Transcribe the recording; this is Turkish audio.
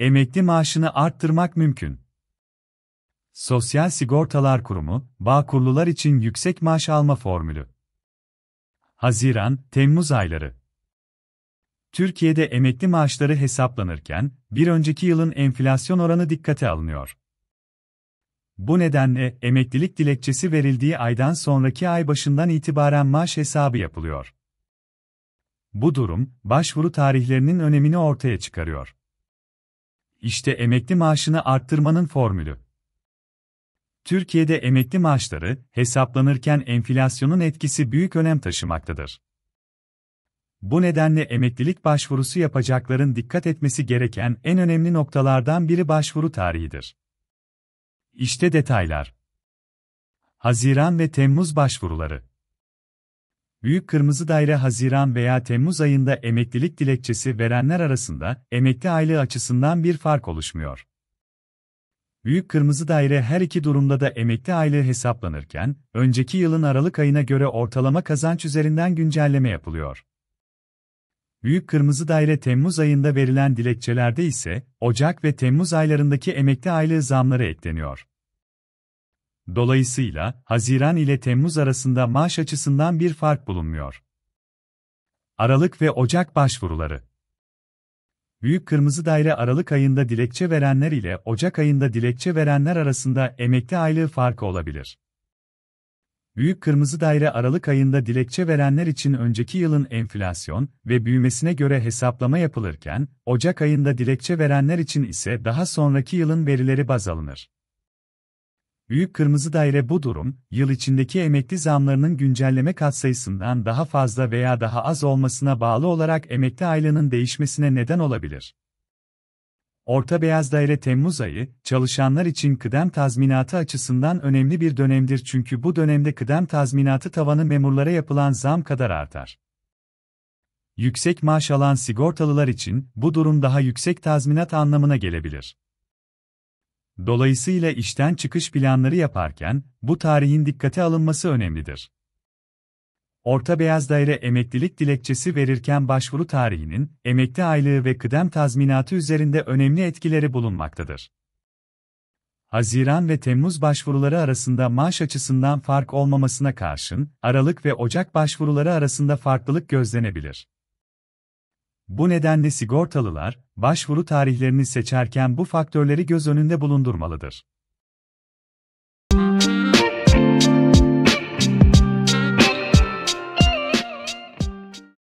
Emekli maaşını arttırmak mümkün. Sosyal Sigortalar Kurumu, Bağkurlular için yüksek maaş alma formülü. Haziran-Temmuz ayları Türkiye'de emekli maaşları hesaplanırken, bir önceki yılın enflasyon oranı dikkate alınıyor. Bu nedenle emeklilik dilekçesi verildiği aydan sonraki ay başından itibaren maaş hesabı yapılıyor. Bu durum, başvuru tarihlerinin önemini ortaya çıkarıyor. İşte emekli maaşını arttırmanın formülü. Türkiye'de emekli maaşları hesaplanırken enflasyonun etkisi büyük önem taşımaktadır. Bu nedenle emeklilik başvurusu yapacakların dikkat etmesi gereken en önemli noktalardan biri başvuru tarihidir. İşte detaylar. Haziran ve Temmuz başvuruları Büyük Kırmızı Daire Haziran veya Temmuz ayında emeklilik dilekçesi verenler arasında emekli aylığı açısından bir fark oluşmuyor. Büyük Kırmızı Daire her iki durumda da emekli aylığı hesaplanırken, önceki yılın Aralık ayına göre ortalama kazanç üzerinden güncelleme yapılıyor. Büyük Kırmızı Daire Temmuz ayında verilen dilekçelerde ise, Ocak ve Temmuz aylarındaki emekli aylığı zamları ekleniyor. Dolayısıyla, Haziran ile Temmuz arasında maaş açısından bir fark bulunmuyor. Aralık ve Ocak başvuruları Büyük Kırmızı Daire Aralık ayında dilekçe verenler ile Ocak ayında dilekçe verenler arasında emekli aylığı farkı olabilir. Büyük Kırmızı Daire Aralık ayında dilekçe verenler için önceki yılın enflasyon ve büyümesine göre hesaplama yapılırken, Ocak ayında dilekçe verenler için ise daha sonraki yılın verileri baz alınır. Büyük kırmızı daire bu durum, yıl içindeki emekli zamlarının güncelleme katsayısından daha fazla veya daha az olmasına bağlı olarak emekli aylığının değişmesine neden olabilir. Orta beyaz daire Temmuz ayı, çalışanlar için kıdem tazminatı açısından önemli bir dönemdir çünkü bu dönemde kıdem tazminatı tavanı memurlara yapılan zam kadar artar. Yüksek maaş alan sigortalılar için bu durum daha yüksek tazminat anlamına gelebilir. Dolayısıyla işten çıkış planları yaparken bu tarihin dikkate alınması önemlidir. Orta beyaz daire emeklilik dilekçesi verirken başvuru tarihinin emekli aylığı ve kıdem tazminatı üzerinde önemli etkileri bulunmaktadır. Haziran ve Temmuz başvuruları arasında maaş açısından fark olmamasına karşın, Aralık ve Ocak başvuruları arasında farklılık gözlenebilir. Bu nedenle sigortalılar, başvuru tarihlerini seçerken bu faktörleri göz önünde bulundurmalıdır.